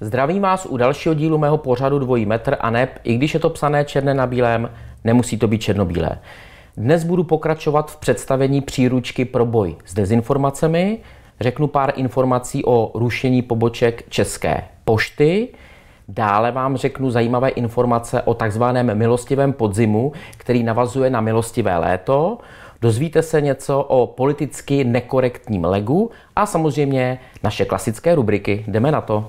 Zdravím vás u dalšího dílu mého pořadu Dvojí metr a neb, i když je to psané černé na bílém, nemusí to být černobílé. Dnes budu pokračovat v představení příručky pro boj s dezinformacemi, Řeknu pár informací o rušení poboček České pošty. Dále vám řeknu zajímavé informace o takzvaném milostivém podzimu, který navazuje na milostivé léto. Dozvíte se něco o politicky nekorektním legu a samozřejmě naše klasické rubriky. Jdeme na to.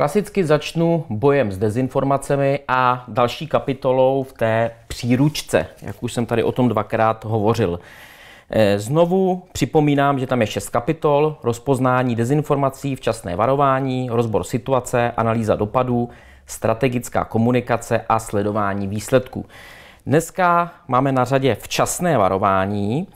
Klasicky začnu bojem s dezinformacemi a další kapitolou v té příručce, jak už jsem tady o tom dvakrát hovořil. Eh, znovu připomínám, že tam je šest kapitol, rozpoznání dezinformací, včasné varování, rozbor situace, analýza dopadů, strategická komunikace a sledování výsledků. Dneska máme na řadě včasné varování.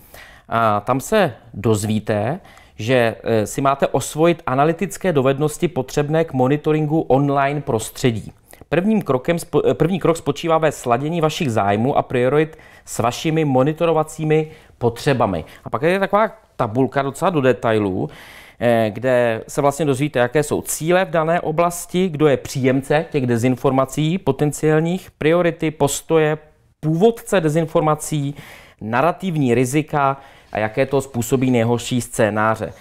A tam se dozvíte, že eh, si máte osvojit analytické dovednosti potřebné k monitoringu online prostředí. Prvním krokem, eh, první krok spočívá ve sladění vašich zájmů a priorit s vašimi monitorovacími potřebami. A pak je taková tabulka docela do detailů, eh, kde se vlastně dozvíte, jaké jsou cíle v dané oblasti, kdo je příjemce těch dezinformací potenciálních, priority, postoje, původce dezinformací, narrativní rizika, a jaké to způsobí nejhorší scénáře.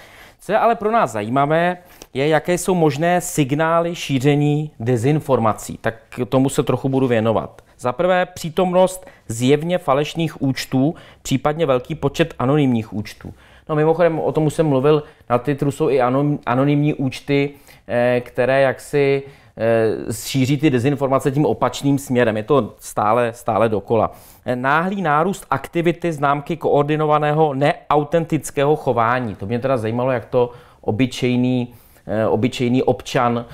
Co je ale pro nás zajímavé, je, jaké jsou možné signály šíření dezinformací. Tak tomu se trochu budu věnovat. Za prvé přítomnost zjevně falešných účtů, případně velký počet anonymních účtů. No mimochodem, o tom už jsem mluvil, na Twitteru jsou i anonymní účty, eh, které jaksi Eh, šíří ty dezinformace tím opačným směrem. Je to stále, stále dokola. Eh, náhlý nárůst aktivity známky koordinovaného neautentického chování. To mě teda zajímalo, jak to obyčejný, eh, obyčejný občan,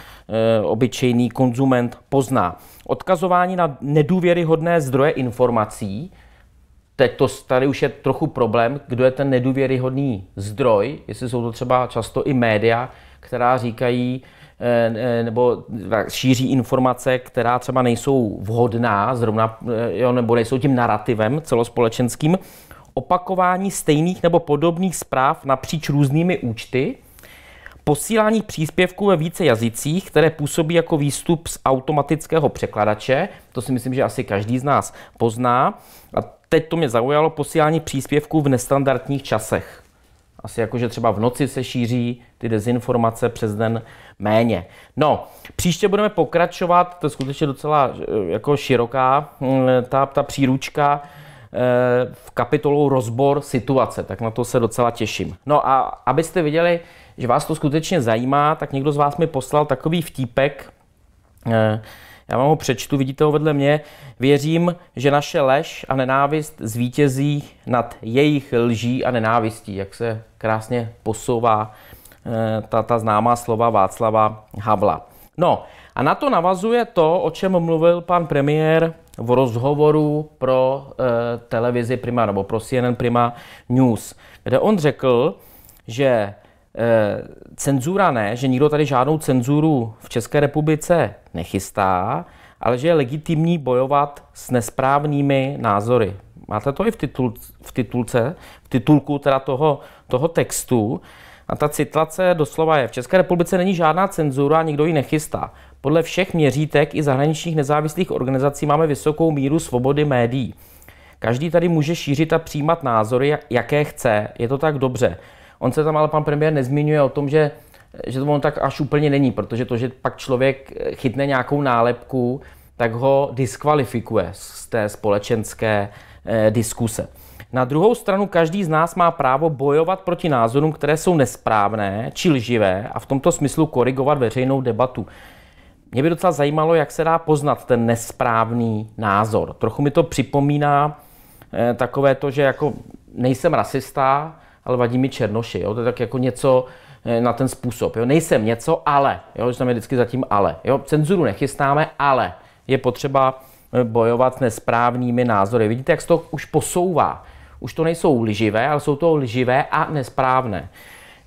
obyčejný konzument pozná. Odkazování na nedůvěryhodné zdroje informací, teď to tady už je trochu problém, kdo je ten nedůvěryhodný zdroj, jestli jsou to třeba často i média, která říkají, Eh, eh, nebo šíří informace, která třeba nejsou vhodná zrovna, eh, jo, nebo nejsou tím narrativem celospolečenským, opakování stejných nebo podobných zpráv napříč různými účty, posílání příspěvků ve více jazycích, které působí jako výstup z automatického překladače, to si myslím, že asi každý z nás pozná, a teď to mě zaujalo, posílání příspěvků v nestandardních časech. Asi jako, že třeba v noci se šíří ty dezinformace přes den méně. No, příště budeme pokračovat, to je skutečně docela eh, jako široká hm, ta, ta příručka eh, v kapitolu rozbor situace, tak na to se docela těším. No a abyste viděli, že vás to skutečně zajímá, tak někdo z vás mi poslal takový vtípek, eh, já vám ho přečtu, vidíte ho vedle mě. Věřím, že naše lež a nenávist zvítězí nad jejich lží a nenávistí, jak se krásně posouvá eh, ta, ta známá slova Václava Havla. No a na to navazuje to, o čem mluvil pan premiér v rozhovoru pro e, televizi Prima nebo pro CNN Prima News, kde on řekl, že Eh, cenzura ne, že nikdo tady žádnou cenzuru v České republice nechystá, ale že je legitimní bojovat s nesprávnými názory. Máte to i v, titul, v titulce, v titulku teda toho, toho textu. A ta citace doslova je, v České republice není žádná cenzura, nikdo ji nechystá. Podle všech měřítek i zahraničních nezávislých organizací máme vysokou míru svobody médií. Každý tady může šířit a přijímat názory, jaké chce. Je to tak dobře. On se tam ale pan premiér nezmiňuje o tom, že, že to on tak až úplně není, protože to, že pak člověk chytne nějakou nálepku, tak ho diskvalifikuje z té společenské eh, diskuse. Na druhou stranu každý z nás má právo bojovat proti názorům, které jsou nesprávné či lživé a v tomto smyslu korigovat veřejnou debatu. Mě by docela zajímalo, jak se dá poznat ten nesprávný názor. Trochu mi to připomíná eh, takové to, že jako nejsem rasista, ale vadí mi černoši. Jo? To je tak jako něco eh, na ten způsob. Jo? Nejsem něco, ale. Jo? Že tam je vždycky zatím ale. Jo? Cenzuru nechystáme, ale je potřeba eh, bojovat s nesprávnými názory. Vidíte, jak se to už posouvá. Už to nejsou lživé, ale jsou to lživé a nesprávné.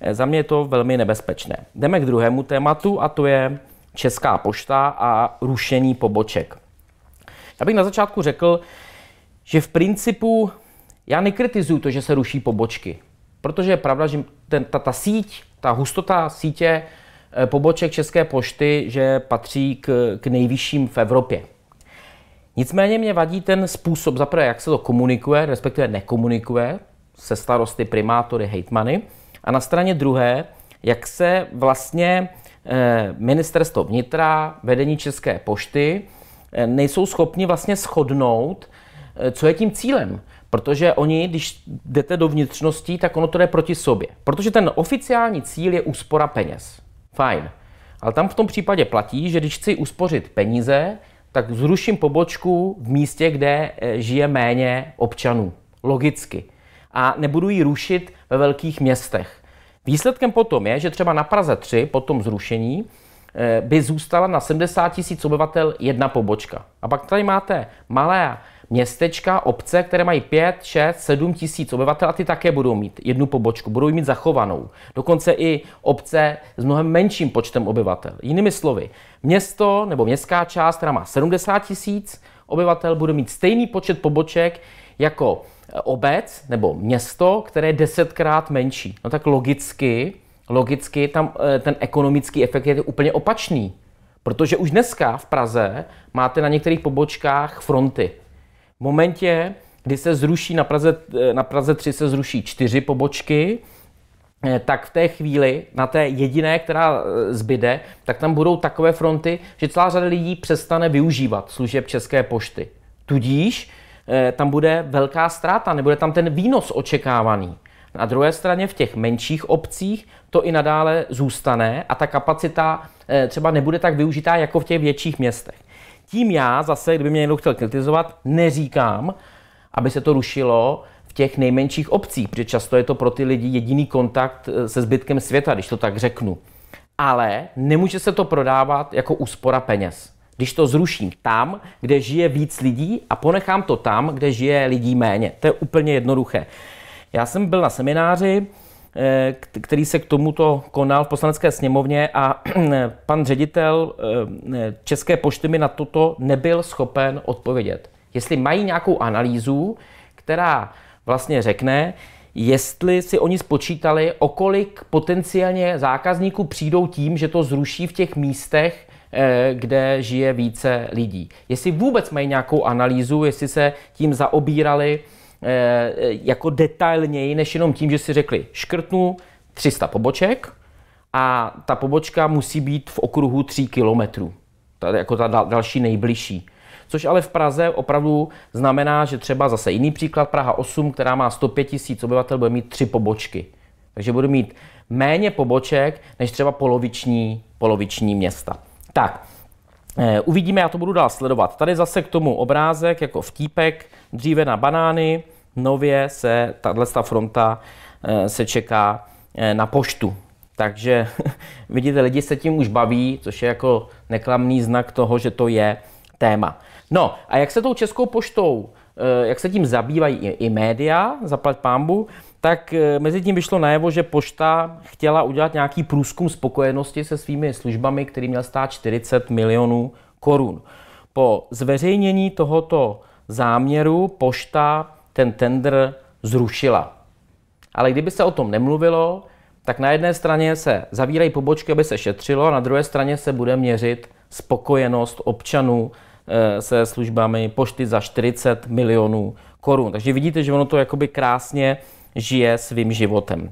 Eh, za mě je to velmi nebezpečné. Jdeme k druhému tématu a to je Česká pošta a rušení poboček. Já bych na začátku řekl, že v principu já nekritizuju to, že se ruší pobočky. Protože je pravda, že ten, ta, ta síť, ta hustota sítě eh, poboček České pošty, že patří k, k nejvyšším v Evropě. Nicméně mě vadí ten způsob, zaprvé, jak se to komunikuje, respektive nekomunikuje se starosty, primátory, hejtmany. A na straně druhé, jak se vlastně eh, ministerstvo vnitra, vedení České pošty eh, nejsou schopni vlastně shodnout Eh, co je tím cílem. Protože oni, když jdete do vnitřností, tak ono to jde proti sobě. Protože ten oficiální cíl je úspora peněz. Fajn. Ale tam v tom případě platí, že když chci uspořit peníze, tak zruším pobočku v místě, kde eh, žije méně občanů. Logicky. A nebudu ji rušit ve velkých městech. Výsledkem potom je, že třeba na Praze 3 po tom zrušení eh, by zůstala na 70 tisíc obyvatel jedna pobočka. A pak tady máte malé městečka, obce, které mají 5, 6, 7 tisíc obyvatel a ty také budou mít jednu pobočku, budou mít zachovanou. Dokonce i obce s mnohem menším počtem obyvatel. Jinými slovy, město nebo městská část, která má 70 tisíc obyvatel, bude mít stejný počet poboček jako eh, obec nebo město, které je desetkrát menší. No tak logicky, logicky tam eh, ten ekonomický efekt je úplně opačný. Protože už dneska v Praze máte na některých pobočkách fronty. V momentě, kdy se zruší na Praze, eh, na Praze 3 se zruší čtyři pobočky, eh, tak v té chvíli na té jediné, která eh, zbyde, tak tam budou takové fronty, že celá řada lidí přestane využívat služeb České pošty. Tudíž tam bude velká ztráta, nebude tam ten výnos očekávaný. Na druhé straně v těch menších obcích to i nadále zůstane a ta kapacita třeba nebude tak využitá jako v těch větších městech. Tím já zase, kdyby mě někdo chtěl kritizovat, neříkám, aby se to rušilo v těch nejmenších obcích, protože často je to pro ty lidi jediný kontakt eh, se zbytkem světa, když to tak řeknu. Ale nemůže se to prodávat jako úspora peněz. Když to zruším tam, kde žije víc lidí a ponechám to tam, kde žije lidí méně. To je úplně jednoduché. Já jsem byl na semináři, Eh, který se k tomuto konal v poslanecké sněmovně a pan ředitel eh, České pošty mi na toto nebyl schopen odpovědět. Jestli mají nějakou analýzu, která vlastně řekne, jestli si oni spočítali, o kolik potenciálně zákazníků přijdou tím, že to zruší v těch místech, eh, kde žije více lidí. Jestli vůbec mají nějakou analýzu, jestli se tím zaobírali Eh, jako detailněji, než jenom tím, že si řekli škrtnu 300 poboček a ta pobočka musí být v okruhu 3 kilometrů, jako ta další nejbližší. Což ale v Praze opravdu znamená, že třeba zase jiný příklad, Praha 8, která má 105 tisíc obyvatel, bude mít tři pobočky. Takže budu mít méně poboček než třeba poloviční, poloviční města. Tak, eh, uvidíme, já to budu dál sledovat. Tady zase k tomu obrázek jako vtípek, dříve na banány, Nově se tato fronta eh, se čeká eh, na poštu. Takže vidíte, lidi se tím už baví, což je jako neklamný znak toho, že to je téma. No a jak se tou českou poštou, eh, jak se tím zabývají i, média, zaplat pámbu, tak mezi tím vyšlo najevo, že pošta chtěla udělat nějaký průzkum spokojenosti se svými službami, který měl stát 40 milionů korun. Po zveřejnění tohoto záměru pošta ten tender zrušila. Ale kdyby se o tom nemluvilo, tak na jedné straně se zavírají pobočky, aby se šetřilo, a na druhé straně se bude měřit spokojenost občanů eh, se službami pošty za 40 milionů korun. Takže vidíte, že ono to jakoby krásně žije svým životem.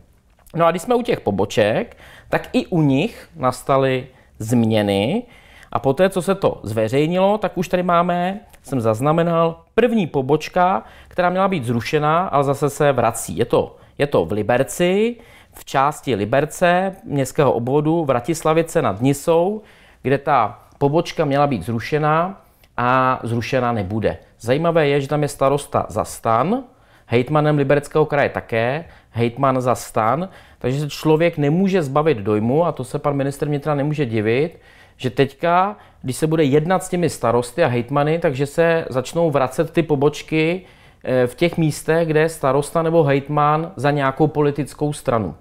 No a když jsme u těch poboček, tak i u nich nastaly změny. A poté, co se to zveřejnilo, tak už tady máme, jsem zaznamenal, první pobočka, která měla být zrušena, ale zase se vrací. Je to, je to v Liberci, v části Liberce, městského obvodu, v Ratislavice nad Nisou, kde ta pobočka měla být zrušena a zrušena nebude. Zajímavé je, že tam je starosta za stan, hejtmanem Libereckého kraje také, hejtman za stan, takže se člověk nemůže zbavit dojmu, a to se pan minister vnitra nemůže divit, že teďka, když se bude jednat s těmi starosty a hejtmany, takže se začnou vracet ty pobočky eh, v těch místech, kde je starosta nebo hejtman za nějakou politickou stranu.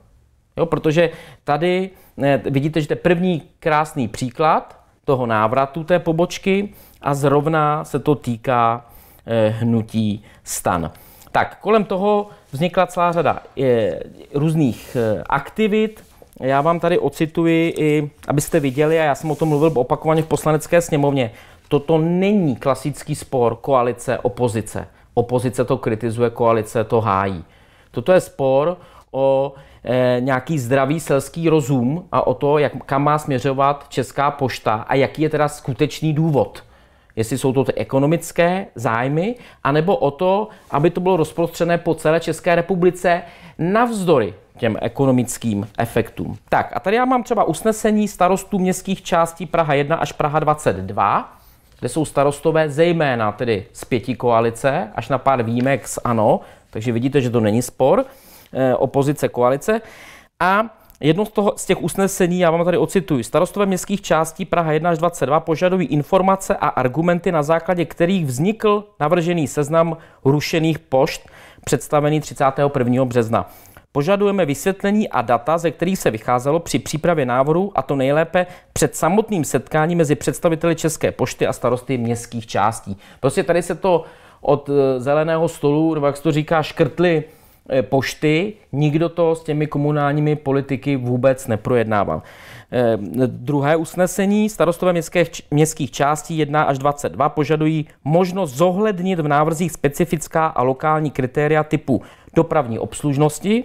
Jo, protože tady eh, vidíte, že to je první krásný příklad toho návratu té pobočky a zrovna se to týká eh, hnutí stan. Tak, kolem toho vznikla celá řada různých aktivit, já vám tady ocituji, i, abyste viděli, a já jsem o tom mluvil opakovaně v poslanecké sněmovně, toto není klasický spor koalice-opozice. Opozice to kritizuje, koalice to hájí. Toto je spor o e, nějaký zdravý selský rozum a o to, jak, kam má směřovat Česká pošta a jaký je teda skutečný důvod. Jestli jsou to ty ekonomické zájmy, anebo o to, aby to bylo rozprostřené po celé České republice navzdory těm ekonomickým efektům. Tak a tady já mám třeba usnesení starostů městských částí Praha 1 až Praha 22, kde jsou starostové zejména tedy z pěti koalice, až na pár výjimek z ANO, takže vidíte, že to není spor, eh, opozice, koalice. A Jedno z, toho, z těch usnesení, já vám tady ocituji, starostové městských částí Praha 1 až 22 požadují informace a argumenty, na základě kterých vznikl navržený seznam rušených pošt, představený 31. března. Požadujeme vysvětlení a data, ze kterých se vycházelo při přípravě návodu a to nejlépe před samotným setkáním mezi představiteli České pošty a starosty městských částí. Prostě tady se to od eh, zeleného stolu, nebo jak se to říká, škrtly eh, pošty, nikdo to s těmi komunálními politiky vůbec neprojednával. Eh, druhé usnesení starostové městské, městských částí 1 až 22 požadují možnost zohlednit v návrzích specifická a lokální kritéria typu dopravní obslužnosti,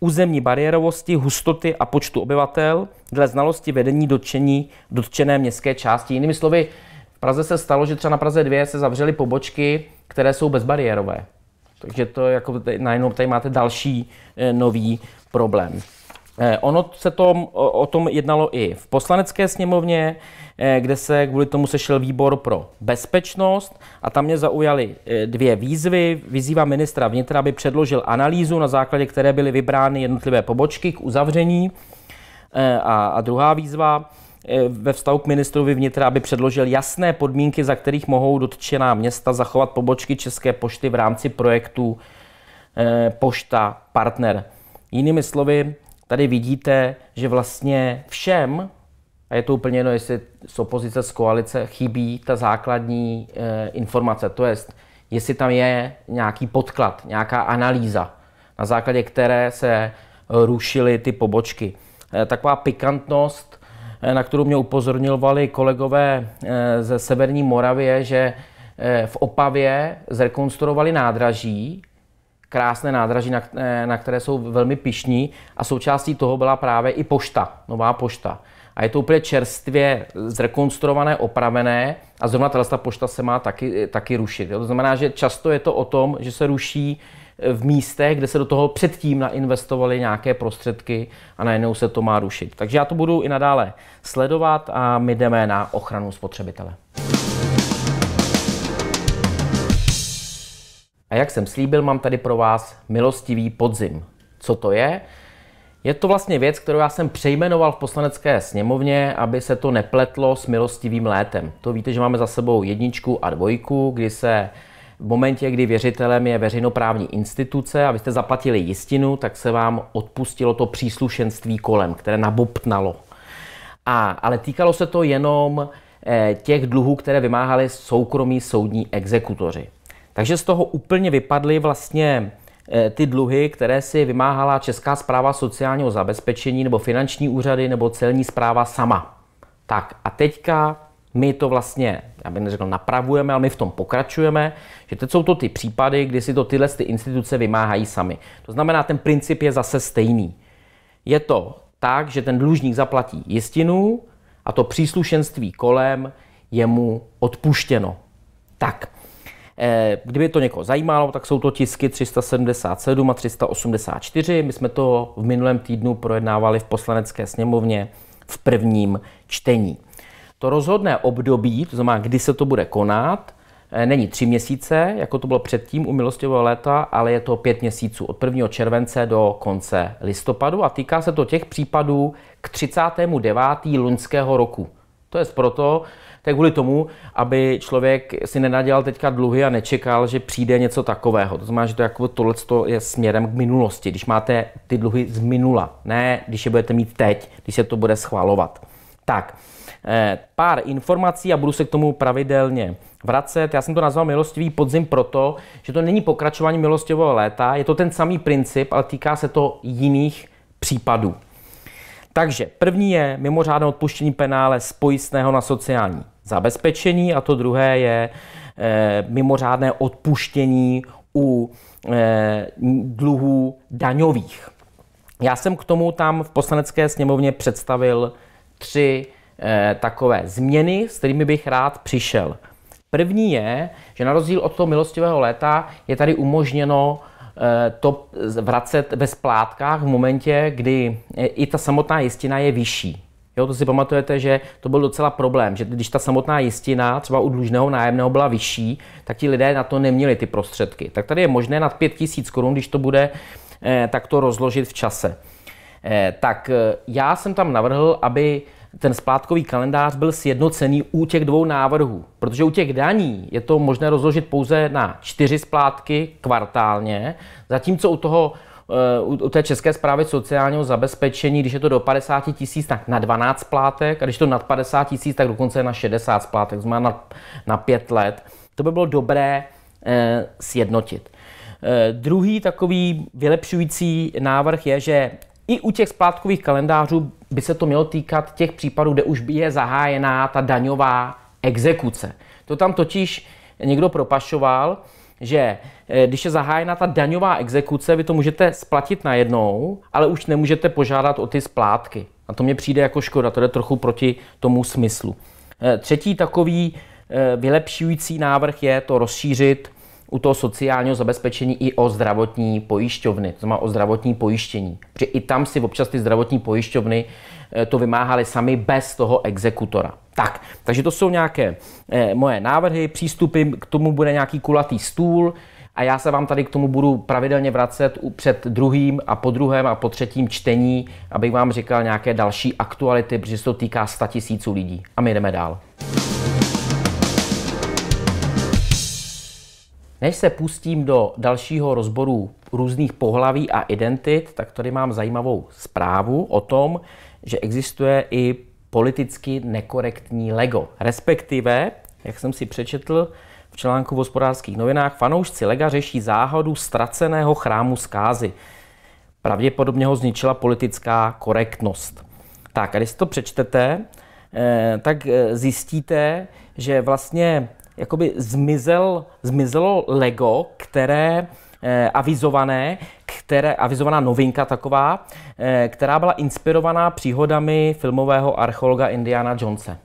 územní bariérovosti, hustoty a počtu obyvatel dle znalosti vedení dotčení, dotčené městské části. Jinými slovy, v Praze se stalo, že třeba na Praze 2 se zavřely pobočky, které jsou bezbariérové. Takže to jako najednou tady máte další eh, nový problém. Eh, ono se tom, o tom jednalo i v poslanecké sněmovně, eh, kde se kvůli tomu sešel výbor pro bezpečnost a tam mě zaujaly eh, dvě výzvy. Vyzývá ministra vnitra, aby předložil analýzu, na základě které byly vybrány jednotlivé pobočky k uzavření. A, a druhá výzva ve vztahu k ministrovi vnitra, aby předložil jasné podmínky, za kterých mohou dotčená města zachovat pobočky České pošty v rámci projektu Pošta Partner. Jinými slovy, tady vidíte, že vlastně všem, a je to úplně jedno, jestli z opozice, z koalice, chybí ta základní e, informace, to jest, jestli tam je nějaký podklad, nějaká analýza, na základě které se rušily ty pobočky. E, taková pikantnost, e, na kterou mě upozorňovali kolegové e, ze Severní Moravy, že že v Opavě zrekonstruovali nádraží krásné nádraží, na, eh, na které jsou velmi pišní a součástí toho byla právě i pošta, nová pošta. A je to úplně čerstvě zrekonstruované, opravené a zrovna ta pošta se má taky, eh, taky rušit. Jo? To znamená, že často je to o tom, že se ruší eh, v místech, kde se do toho předtím nainvestovaly nějaké prostředky a najednou se to má rušit. Takže já to budu i nadále sledovat a my jdeme na ochranu spotřebitele. A jak jsem slíbil, mám tady pro vás milostivý podzim. Co to je? Je to vlastně věc, kterou já jsem přejmenoval v poslanecké sněmovně, aby se to nepletlo s milostivým létem. To víte, že máme za sebou jedničku a dvojku, kdy se v momentě, kdy věřitelem je veřejnoprávní instituce a vy jste zaplatili jistinu, tak se vám odpustilo to příslušenství kolem, které nabobtnalo. A, ale týkalo se to jenom eh, těch dluhů, které vymáhali soukromí soudní exekutoři. Takže z toho úplně vypadly vlastně eh, ty dluhy, které si vymáhala Česká zpráva sociálního zabezpečení nebo finanční úřady nebo celní zpráva sama. Tak a teďka my to vlastně, já bych neřekl napravujeme, ale my v tom pokračujeme, že teď jsou to ty případy, kdy si to tyhle ty instituce vymáhají sami. To znamená, ten princip je zase stejný. Je to tak, že ten dlužník zaplatí jistinu a to příslušenství kolem je mu odpuštěno. Tak, Eh, kdyby to někoho zajímalo, tak jsou to tisky 377 a 384. My jsme to v minulém týdnu projednávali v poslanecké sněmovně v prvním čtení. To rozhodné období, to znamená, kdy se to bude konat, eh, není tři měsíce, jako to bylo předtím u milostivého léta, ale je to pět měsíců od 1. července do konce listopadu a týká se to těch případů k 39. loňského roku. To je proto, to je kvůli tomu, aby člověk si nenadělal teďka dluhy a nečekal, že přijde něco takového. To znamená, že to jako tohle je směrem k minulosti, když máte ty dluhy z minula, ne když je budete mít teď, když se to bude schvalovat. Tak, eh, pár informací a budu se k tomu pravidelně vracet. Já jsem to nazval milostivý podzim proto, že to není pokračování milostivého léta, je to ten samý princip, ale týká se to jiných případů. Takže první je mimořádné odpuštění penále z pojistného na sociální zabezpečení a to druhé je eh, mimořádné odpuštění u eh, dluhů daňových. Já jsem k tomu tam v poslanecké sněmovně představil tři eh, takové změny, s kterými bych rád přišel. První je, že na rozdíl od toho milostivého léta je tady umožněno to vracet ve splátkách v momentě, kdy i ta samotná jistina je vyšší. Jo, to si pamatujete, že to byl docela problém, že když ta samotná jistina třeba u dlužného nájemného byla vyšší, tak ti lidé na to neměli ty prostředky. Tak tady je možné nad 5 000 korun, když to bude, eh, takto rozložit v čase. Eh, tak eh, já jsem tam navrhl, aby ten splátkový kalendář byl sjednocený u těch dvou návrhů, protože u těch daní je to možné rozložit pouze na čtyři splátky kvartálně, zatímco u toho Eh, u té České zprávy sociálního zabezpečení, když je to do 50 tisíc, tak na 12 splátek, a když je to nad 50 tisíc, tak dokonce na 60 splátek, znamená na, na 5 let. To by bylo dobré eh, sjednotit. Eh, druhý takový vylepšující návrh je, že i u těch splátkových kalendářů by se to mělo týkat těch případů, kde už je zahájená ta daňová exekuce. To tam totiž někdo propašoval, že eh, když je zahájena ta daňová exekuce, vy to můžete splatit najednou, ale už nemůžete požádat o ty splátky. A to mě přijde jako škoda, to jde trochu proti tomu smyslu. Eh, třetí takový eh, vylepšující návrh je to rozšířit u toho sociálního zabezpečení i o zdravotní pojišťovny, to znamená o zdravotní pojištění. Protože i tam si občas ty zdravotní pojišťovny eh, to vymáhaly sami bez toho exekutora. Tak, takže to jsou nějaké eh, moje návrhy, přístupy, k tomu bude nějaký kulatý stůl a já se vám tady k tomu budu pravidelně vracet před druhým a po druhém a po třetím čtení, abych vám říkal nějaké další aktuality, protože se to týká 100 tisíců lidí. A my jdeme dál. Než se pustím do dalšího rozboru různých pohlaví a identit, tak tady mám zajímavou zprávu o tom, že existuje i politicky nekorektní LEGO. Respektive, jak jsem si přečetl v článku v hospodářských novinách, fanoušci LEGA řeší záhodu ztraceného chrámu zkázy. Pravděpodobně ho zničila politická korektnost. Tak a když si to přečtete, eh, tak eh, zjistíte, že vlastně jakoby zmizel, zmizelo Lego, které eh, avizované, které, avizovaná novinka taková, eh, která byla inspirovaná příhodami filmového archeologa Indiana Jonese.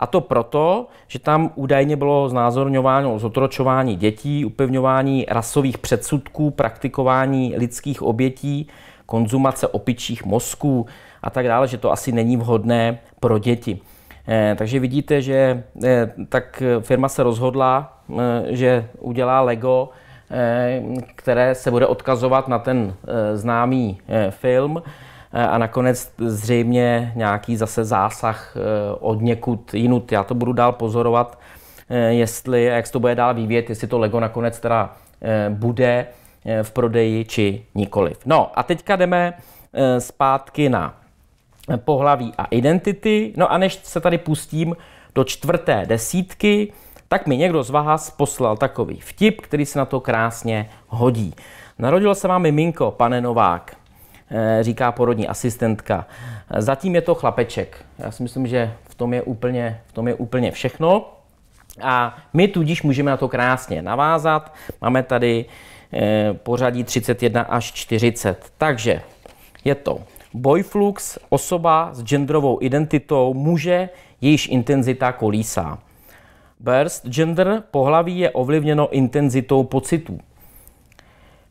A to proto, že tam údajně bylo znázorňováno zotročování dětí, upevňování rasových předsudků, praktikování lidských obětí, konzumace opičích mozků a tak dále, že to asi není vhodné pro děti. Eh, takže vidíte, že eh, tak firma se rozhodla, eh, že udělá Lego, které se bude odkazovat na ten známý film a nakonec zřejmě nějaký zase zásah od někud jinut. Já to budu dál pozorovat, jestli, jak se to bude dál vyvíjet, jestli to Lego nakonec teda bude v prodeji či nikoliv. No a teďka jdeme zpátky na pohlaví a identity. No a než se tady pustím do čtvrté desítky, tak mi někdo z vás poslal takový vtip, který se na to krásně hodí. Narodilo se vám miminko, pane Novák, eh, říká porodní asistentka. Zatím je to chlapeček. Já si myslím, že v tom je úplně, v tom je úplně všechno. A my tudíž můžeme na to krásně navázat. Máme tady eh, pořadí 31 až 40. Takže je to Boyflux, osoba s genderovou identitou muže, jejíž intenzita kolísá. Burst gender pohlaví je ovlivněno intenzitou pocitů.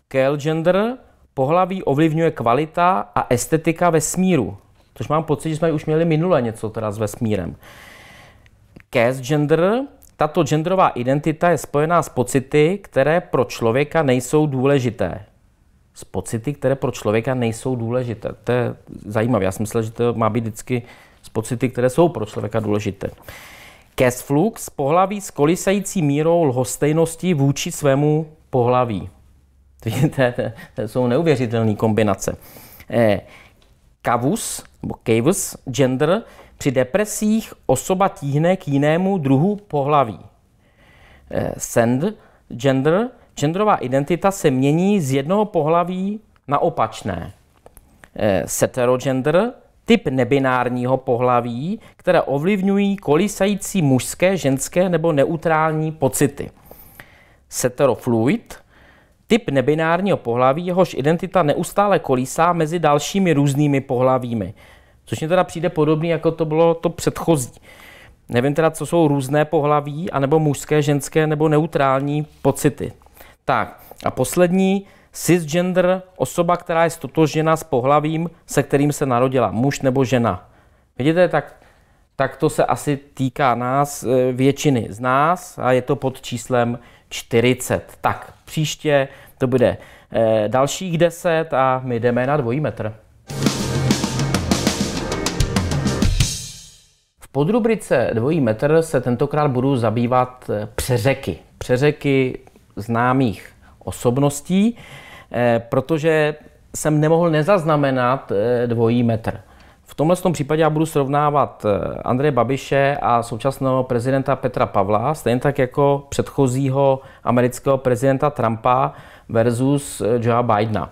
Kel gender pohlaví ovlivňuje kvalita a estetika ve smíru. Což mám pocit, že jsme už měli minule něco teda s vesmírem. Cast gender tato genderová identita je spojená s pocity, které pro člověka nejsou důležité s pocity, které pro člověka nejsou důležité. To je zajímavé. Já jsem myslel, že to má být vždycky s pocity, které jsou pro člověka důležité. Kesflux pohlaví s kolisající mírou lhostejnosti vůči svému pohlaví. To jsou neuvěřitelné kombinace. Eh, kavus, nebo kavus, gender, při depresích osoba tíhne k jinému druhu pohlaví. Eh, send, gender, genderová identita se mění z jednoho pohlaví na opačné. Eh, seterogender, typ nebinárního pohlaví, které ovlivňují kolísající mužské, ženské nebo neutrální pocity. Seterofluid, typ nebinárního pohlaví, jehož identita neustále kolísá mezi dalšími různými pohlavími. Což mi teda přijde podobný, jako to bylo to předchozí. Nevím teda, co jsou různé pohlaví, anebo mužské, ženské nebo neutrální pocity. Tak a poslední, cisgender, osoba, která je stotožněna s pohlavím, se kterým se narodila, muž nebo žena. Vidíte, tak, tak to se asi týká nás, e, většiny z nás a je to pod číslem 40. Tak příště to bude e, dalších 10 a my jdeme na dvojí metr. V podrubrice dvojí metr se tentokrát budu zabývat e, přeřeky. Přeřeky známých osobností, eh, protože jsem nemohl nezaznamenat eh, dvojí metr. V tomhle tom případě já budu srovnávat eh, Andreje Babiše a současného prezidenta Petra Pavla, stejně tak jako předchozího amerického prezidenta Trumpa versus Joea Bidena.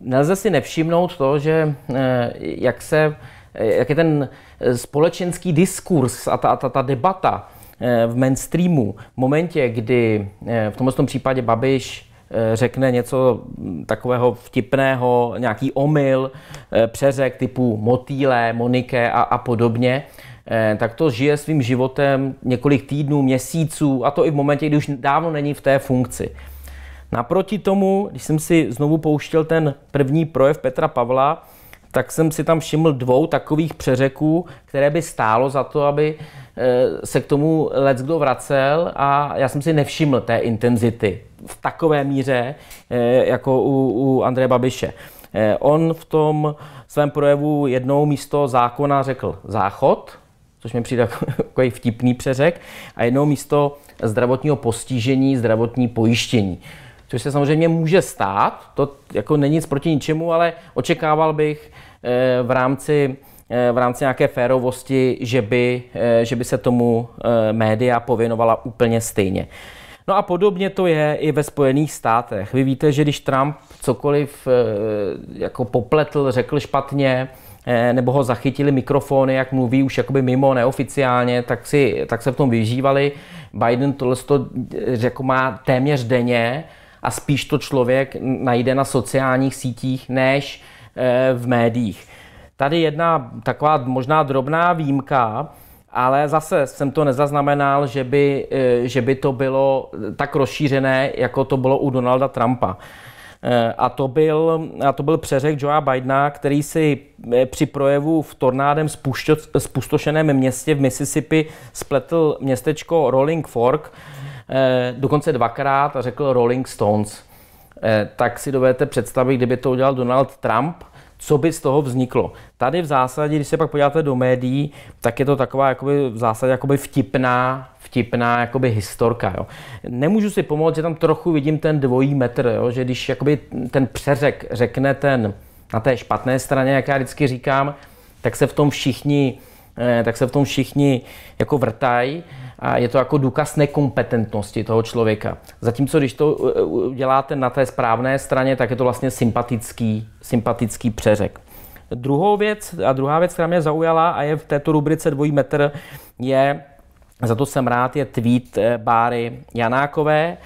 Nelze si nevšimnout to, že jak, se, jak je ten společenský diskurs a ta, ta, ta debata v mainstreamu, v momentě, kdy eh, v tomto případě Babiš eh, řekne něco mm, takového vtipného, nějaký omyl, eh, přeřek typu motýle, monike a, a podobně, tak to žije svým životem několik týdnů, měsíců a to i v momentě, kdy už dávno není v té funkci. Naproti tomu, když jsem si znovu pouštěl ten první projev Petra Pavla, tak jsem si tam všiml dvou takových přeřeků, které by stálo za to, aby eh, se k tomu let kdo vracel a já jsem si nevšiml té intenzity v takové míře eh, jako u, u Andreje Babiše. Eh, on v tom svém projevu jednou místo zákona řekl záchod, což mi přijde jako vtipný přeřek, a jednou místo zdravotního postižení, zdravotní pojištění. Což se samozřejmě může stát, to jako není nic proti ničemu, ale očekával bych, Eh, v rámci eh, v rámci nějaké férovosti, že by, eh, že by se tomu média pověnovala úplně stejně. No a podobně to je i ve Spojených státech. Vy víte, že když Trump cokoliv jako popletl, řekl špatně, nebo ho zachytili mikrofony, jak mluví už jakoby mimo, neoficiálně, tak, si, tak se v tom vyžívali. Biden tohle to jako má téměř denně a spíš to člověk najde na sociálních sítích, než Eh, v médiích. Tady jedna taková možná drobná výjimka, ale zase jsem to nezaznamenal, že by, eh, že by to bylo tak rozšířené, jako to bylo u Donalda Trumpa. Eh, a to byl, a to byl přeřek Joea Bidena, který si při projevu v tornádem spušťo, spustošeném městě v Mississippi spletl městečko Rolling Fork, dokonce dvakrát a řekl Rolling Stones. Eh, tak si dovedete představit, kdyby to udělal Donald Trump, co by z toho vzniklo. Tady v zásadě, když se pak podíváte do médií, tak je to taková jakoby, v zásadě jakoby vtipná, vtipná jakoby historka. Jo. Nemůžu si pomoct, že tam trochu vidím ten dvojí metr, jo, že když jakoby ten přeřek řekne ten na té špatné straně, jak já vždycky říkám, tak se v tom všichni, eh, tak se v tom všichni jako vrtají a je to jako důkaz nekompetentnosti toho člověka. Zatímco když to eh, děláte na té správné straně, tak je to vlastně sympatický, sympatický přeřek. Druhou věc, a druhá věc, která mě zaujala a je v této rubrice dvojí metr, je, za to jsem rád, je tweet eh, Báry Janákové,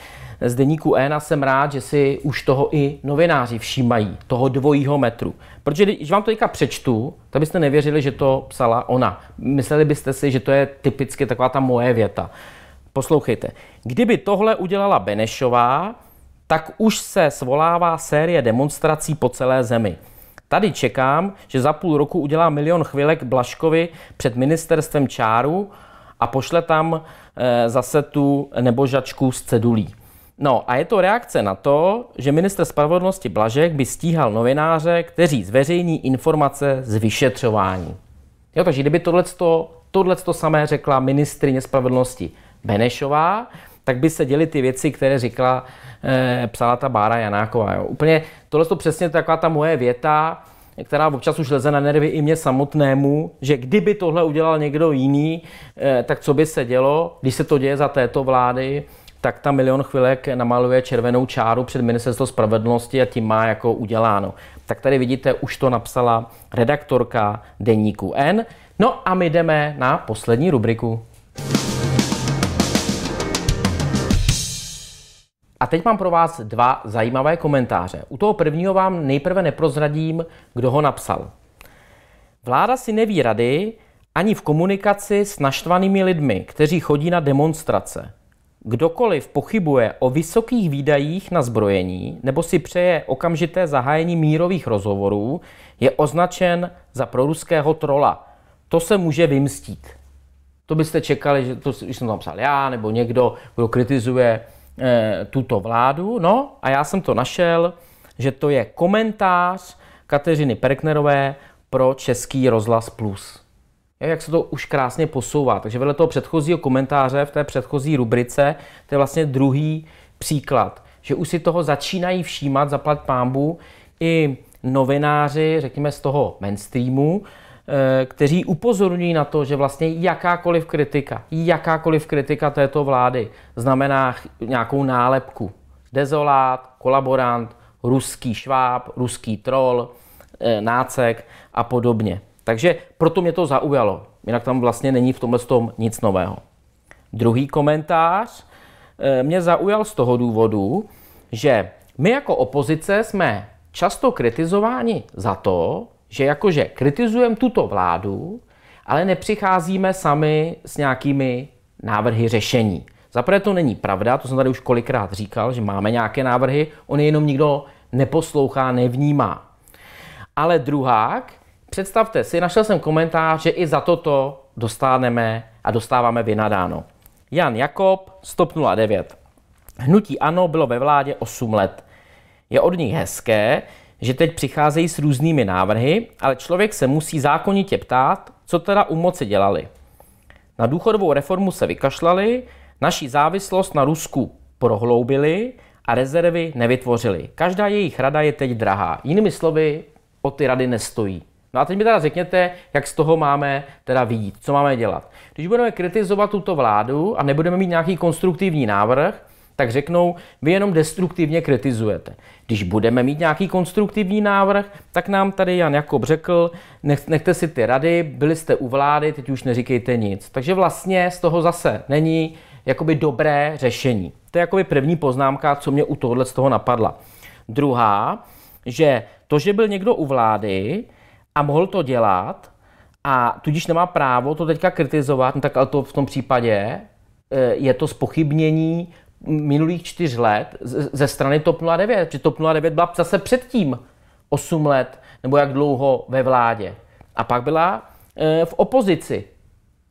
z deníku Ena. jsem rád, že si už toho i novináři všímají, toho dvojího metru. Protože když vám to teďka přečtu, tak byste nevěřili, že to psala ona. Mysleli byste si, že to je typicky taková ta moje věta. Poslouchejte. Kdyby tohle udělala Benešová, tak už se svolává série demonstrací po celé zemi. Tady čekám, že za půl roku udělá milion chvilek Blaškovi před ministerstvem čáru a pošle tam eh, zase tu nebožačku s cedulí. No a je to reakce na to, že minister spravedlnosti Blažek by stíhal novináře, kteří zveřejní informace z vyšetřování. Jo, takže kdyby tohleto, tohleto samé řekla ministrině spravedlnosti Benešová, tak by se děly ty věci, které říkala, e, psala ta Bára Janáková. Jo. Úplně tohle to přesně taková ta moje věta, která občas už leze na nervy i mě samotnému, že kdyby tohle udělal někdo jiný, e, tak co by se dělo, když se to děje za této vlády, tak ta milion chvilek namaluje červenou čáru před ministerstvo spravedlnosti a tím má jako uděláno. Tak tady vidíte, už to napsala redaktorka deníku N. No a my jdeme na poslední rubriku. A teď mám pro vás dva zajímavé komentáře. U toho prvního vám nejprve neprozradím, kdo ho napsal. Vláda si neví rady ani v komunikaci s naštvanými lidmi, kteří chodí na demonstrace. Kdokoliv pochybuje o vysokých výdajích na zbrojení nebo si přeje okamžité zahájení mírových rozhovorů, je označen za proruského trola. To se může vymstít. To byste čekali, že to že jsem tam psal já nebo někdo, kdo kritizuje e, tuto vládu. No a já jsem to našel, že to je komentář Kateřiny Perknerové pro Český rozhlas Plus jak se to už krásně posouvá. Takže vedle toho předchozího komentáře v té předchozí rubrice, to je vlastně druhý příklad, že už si toho začínají všímat, zaplat pámbu, i novináři, řekněme z toho mainstreamu, eh, kteří upozorňují na to, že vlastně jakákoliv kritika, jakákoliv kritika této vlády znamená nějakou nálepku. Dezolát, kolaborant, ruský šváb, ruský troll, eh, nácek a podobně. Takže proto mě to zaujalo. Jinak tam vlastně není v tomhle tom nic nového. Druhý komentář eh, mě zaujal z toho důvodu, že my jako opozice jsme často kritizováni za to, že jakože kritizujeme tuto vládu, ale nepřicházíme sami s nějakými návrhy řešení. Zaprvé to není pravda, to jsem tady už kolikrát říkal, že máme nějaké návrhy, on je jenom nikdo neposlouchá, nevnímá. Ale druhák, Představte si, našel jsem komentář, že i za toto dostáneme a dostáváme vynadáno. Jan Jakob, stop 09. Hnutí ANO bylo ve vládě 8 let. Je od nich hezké, že teď přicházejí s různými návrhy, ale člověk se musí zákonitě ptát, co teda u moci dělali. Na důchodovou reformu se vykašlali, naši závislost na Rusku prohloubili a rezervy nevytvořili. Každá jejich rada je teď drahá. Jinými slovy, o ty rady nestojí. No a teď mi teda řekněte, jak z toho máme teda výjít, co máme dělat. Když budeme kritizovat tuto vládu a nebudeme mít nějaký konstruktivní návrh, tak řeknou, vy jenom destruktivně kritizujete. Když budeme mít nějaký konstruktivní návrh, tak nám tady Jan Jakob řekl, nech, nechte si ty rady, byli jste u vlády, teď už neříkejte nic. Takže vlastně z toho zase není jakoby dobré řešení. To je jakoby první poznámka, co mě u tohle z toho napadla. Druhá, že to, že byl někdo u vlády, a mohl to dělat a tudíž nemá právo to teďka kritizovat, no tak ale to v tom případě eh, je to spochybnění minulých čtyř let ze strany TOP 09, že TOP 09 byla zase předtím 8 let nebo jak dlouho ve vládě. A pak byla eh, v opozici.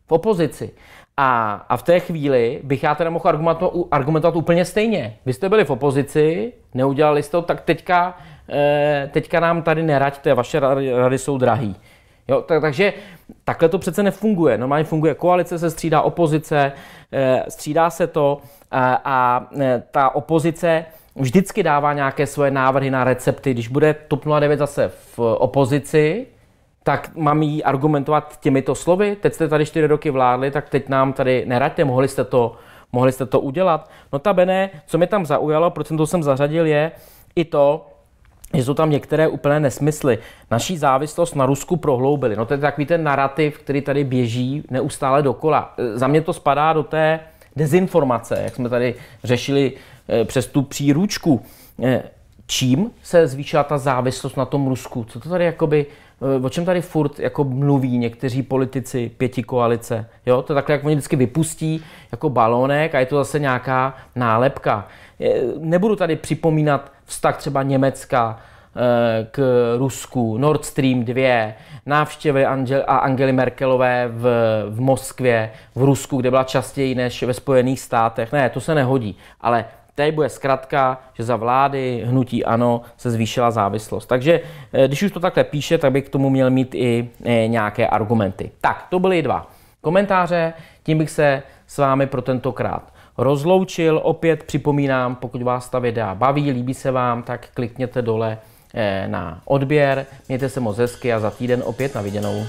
V opozici. A, a v té chvíli bych já teda mohl argumentovat, argumentovat úplně stejně. Vy jste byli v opozici, neudělali jste to, tak teďka Eh, teďka nám tady neraďte, vaše rady jsou drahý. Jo, tak, takže takhle to přece nefunguje. Normálně funguje koalice, se střídá opozice, eh, střídá se to a, a eh, ta opozice vždycky dává nějaké svoje návrhy na recepty. Když bude TOP 09 zase v opozici, tak mám jí argumentovat těmito slovy. Teď jste tady čtyři roky vládli, tak teď nám tady neraďte, mohli jste to, mohli jste to udělat. No, ta bene, co mě tam zaujalo, proč jsem to sem zařadil, je i to, že jsou tam některé úplné nesmysly. Naší závislost na Rusku prohloubili. No to je takový ten narrativ, který tady běží neustále dokola. E, za mě to spadá do té dezinformace, jak jsme tady řešili e, přes tu příručku. E, čím se zvýšila ta závislost na tom Rusku? Co to tady jakoby, o čem tady furt jako mluví někteří politici pěti koalice? Jo, to je takhle, jak oni vždycky vypustí jako balónek a je to zase nějaká nálepka. Nebudu tady připomínat vztah třeba Německa eh, k Rusku, Nord Stream 2, návštěvy Angel a Angely Merkelové v, v Moskvě, v Rusku, kde byla častěji než ve Spojených státech. Ne, to se nehodí, ale Tady bude zkrátka, že za vlády hnutí ANO se zvýšila závislost. Takže eh, když už to takhle píše, tak by k tomu měl mít i eh, nějaké argumenty. Tak, to byly dva komentáře, tím bych se s vámi pro tentokrát rozloučil. Opět připomínám, pokud vás ta videa baví, líbí se vám, tak klikněte dole eh, na odběr. Mějte se moc hezky a za týden opět na viděnou.